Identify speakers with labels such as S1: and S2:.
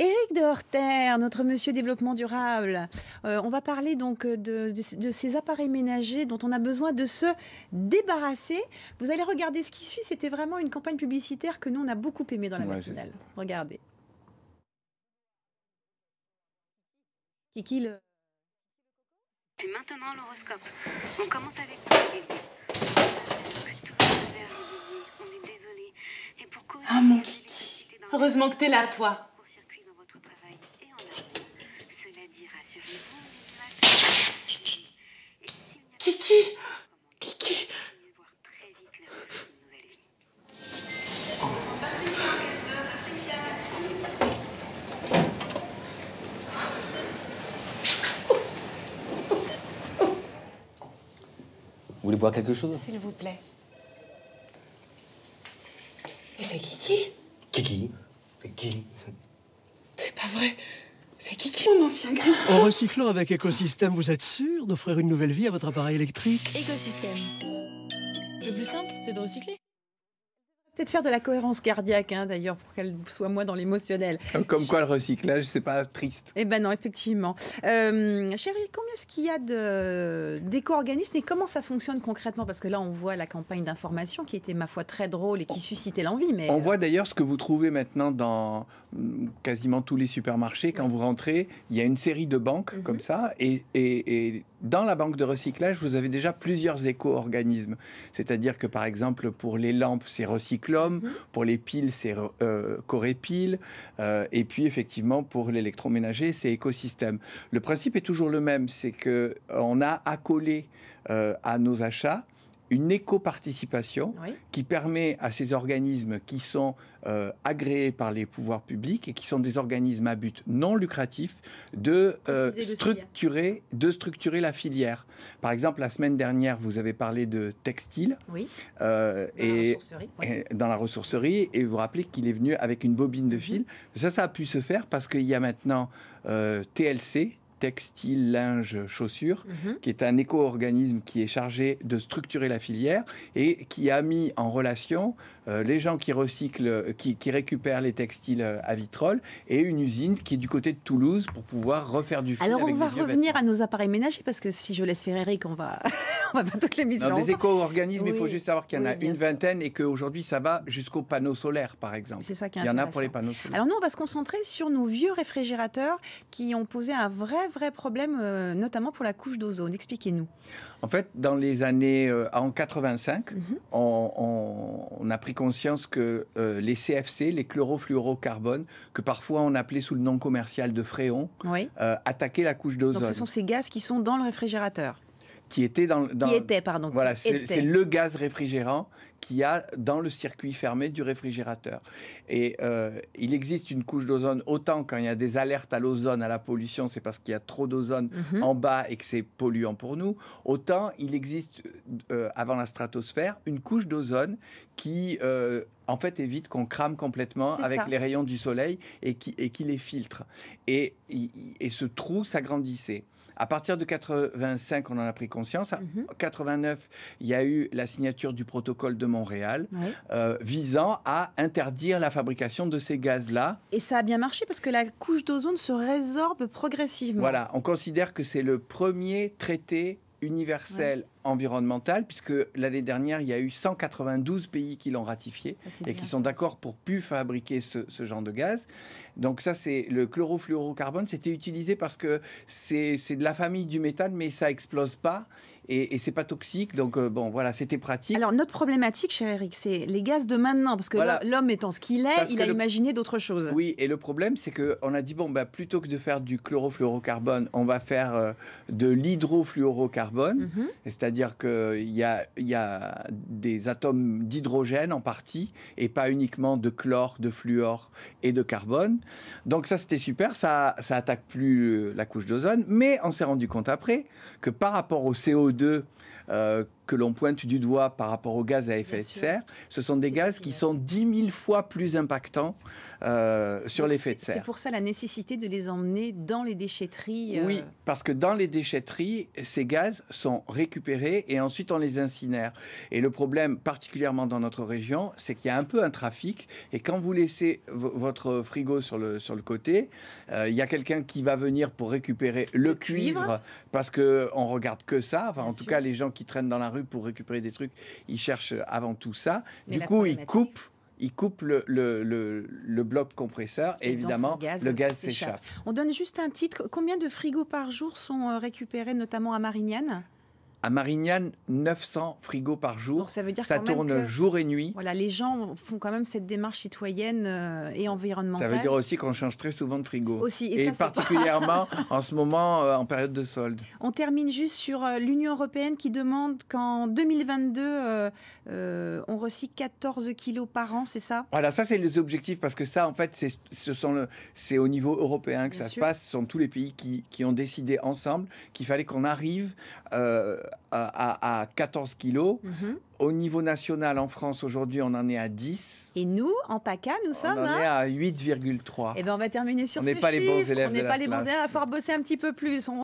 S1: Éric de notre monsieur développement durable. Euh, on va parler donc euh, de, ces appareils ménagers dont on a besoin de se débarrasser. Vous allez regarder ce qui suit. C'était vraiment une campagne publicitaire que nous, on a beaucoup aimé dans la matinale. Regardez. Kiki le... Et maintenant l'horoscope. On commence avec Ah mon Kiki, heureusement que t'es là, toi. Kiki Kiki
S2: Vous voulez voir quelque chose
S1: S'il vous plaît. Mais c'est Kiki
S2: Kiki Qui
S1: C'est pas vrai. C'est Kiki, mon ancien gars. En
S2: recyclant avec Écosystème, vous êtes sûr d'offrir une nouvelle vie à votre appareil électrique
S1: Écosystème. Le plus simple, c'est de recycler. Peut-être faire de la cohérence cardiaque, hein, d'ailleurs, pour qu'elle soit moins dans l'émotionnel. Comme quoi, le
S2: recyclage, c'est pas triste.
S1: Eh ben non, effectivement. Euh, chérie, combien est-ce qu'il y a de, d'éco-organismes et comment ça fonctionne concrètement Parce que là, on voit la campagne d'information qui était, ma foi, très drôle et qui suscitait l'envie. Mais... On euh, voit
S2: d'ailleurs ce que vous trouvez maintenant dans, quasiment tous les supermarchés, quand vous rentrez, il y a une série de banques mhm. comme ça, et, dans la banque de recyclage, vous avez déjà plusieurs éco-organismes. C'est-à-dire que, par exemple, pour les lampes, c'est Recyclum, mhm. pour les piles, c'est euh, Corépile, euh, et puis effectivement, pour l'électroménager, c'est Écosystème. Le principe est toujours le même, c'est qu'on a accolé euh, à nos achats une éco-participation qui permet à ces organismes qui sont euh, agréés par les pouvoirs publics et qui sont des organismes à but non lucratif de, euh, structurer, de structurer la filière. Par exemple, la semaine dernière, vous avez parlé de textile oui. Euh, dans, et, la dans la ressourcerie et vous rappelez qu'il est venu avec une bobine de fil. Mhm. Ça, ça a pu se faire parce qu'il y a maintenant TLC, textile, linge, chaussures, mhm. qui est un éco-organisme qui est chargé de structurer la filière et qui a mis en relation euh, les gens qui recyclent, qui, récupèrent les textiles euh, à vitrolles et une usine qui est du côté de Toulouse pour pouvoir refaire du fil. Alors on va revenir
S1: à nos appareils ménagers parce que si je laisse faire Eric, on va on pas toutes les des éco-organismes, il faut juste savoir
S2: qu'il y en a une vingtaine et qu'aujourd'hui, ça va jusqu'aux panneaux solaires, par exemple. C'est ça Il y en a pour les panneaux solaires.
S1: Alors nous, on va se concentrer sur nos vieux réfrigérateurs qui ont posé un vrai, vrai problème, euh, notamment pour la couche d'ozone. Expliquez-nous.
S2: En fait, dans les années euh, en 85, mhm. on, a pris conscience que euh, les CFC, les chlorofluorocarbones, que parfois on appelait sous le nom commercial de fréon, attaquaient la couche d'ozone. Donc ce sont ces
S1: gaz qui sont dans
S2: le réfrigérateur qui était dans, voilà c'est le gaz réfrigérant qui a dans le circuit fermé du réfrigérateur et euh, il existe une couche d'ozone autant quand il y a des alertes à l'ozone à la pollution c'est parce qu'il y a trop d'ozone mhm. en bas et que c'est polluant pour nous autant il existe euh, avant la stratosphère une couche d'ozone qui euh, en fait évite qu'on crame complètement avec les rayons du soleil et qui, les filtre et ce trou s'agrandissait à partir de 85, on en a pris conscience. En 1989, 89, il y a eu la signature du protocole de Montréal euh, visant à interdire la fabrication de ces gaz-là.
S1: Et ça a bien marché parce que la couche d'ozone se résorbe progressivement. Voilà,
S2: on considère que c'est le premier traité universel environnemental, puisque l'année dernière, il y a eu 192 pays qui l'ont ratifié ah, et qui sont d'accord pour plus fabriquer ce, genre de gaz. Donc ça, c'est le chlorofluorocarbone. C'était utilisé parce que c'est de la famille du méthane, mais ça explose pas et, c'est pas toxique. Donc euh, bon, voilà, c'était pratique. Alors notre problématique, cher
S1: Eric, c'est les gaz de maintenant, parce que l'homme étant ce qu'il est, il a imaginé
S2: d'autres choses. Oui, et le problème, c'est que on a dit bon, bah, plutôt que de faire du chlorofluorocarbone, on va faire euh, de l'hydrofluorocarbone, mhm. c'est-à-dire que y a, y a des atomes d'hydrogène en partie et pas uniquement de chlore, de fluor et de carbone. Donc ça, c'était super, ça, ça attaque plus euh, la couche d'ozone, mais on s'est rendu compte après que par rapport au CO2 euh, que l'on pointe du doigt par rapport aux gaz à effet de serre, ce sont des gaz qui sont 10 000 fois plus impactants euh, sur l'effet de serre. C'est
S1: pour ça la nécessité de les emmener dans les déchetteries. Euh. Oui,
S2: parce que dans les déchetteries, ces gaz sont récupérés et ensuite on les incinère. Et le problème, particulièrement dans notre région, c'est qu'il y a un peu un trafic. Et quand vous laissez votre frigo sur le, sur le côté, euh, il y a quelqu'un qui va venir pour récupérer le, cuivre, parce qu'on regarde que ça. Enfin, en tout cas, les gens qui traînent dans la rue pour récupérer des trucs, ils cherchent avant tout ça. du coup, ils coupent il coupe le, bloc compresseur et, évidemment le gaz, s'échappe.
S1: On donne juste un titre. Combien de frigos par jour sont euh, récupérés, notamment à Marignane
S2: à Marignane, 900 frigos par jour. ça veut dire ça tourne jour et nuit.
S1: Voilà, les gens font quand même cette démarche citoyenne euh, et environnementale. Ça veut dire
S2: aussi qu'on change très souvent de frigo. Aussi, et, particulièrement en ce moment, euh, en période de solde.
S1: On termine juste sur euh, l'Union européenne qui demande qu'en 2022, on recycle 14 kilos par an, c'est ça
S2: Voilà, ça c'est les objectifs parce que ça, en fait, c'est ce au niveau européen que ça se passe. Ce sont tous les pays qui, qui ont décidé ensemble qu'il fallait qu'on arrive à, 14 kilos. Mhm. Au niveau national, en France, aujourd'hui, on en est à 10. Et nous, en PACA, nous sommes hein à 8,3. Et
S1: bien, on va terminer sur on ces On n'est pas les bons élèves. On n'est pas les bons élèves. Il va falloir bosser un petit peu plus.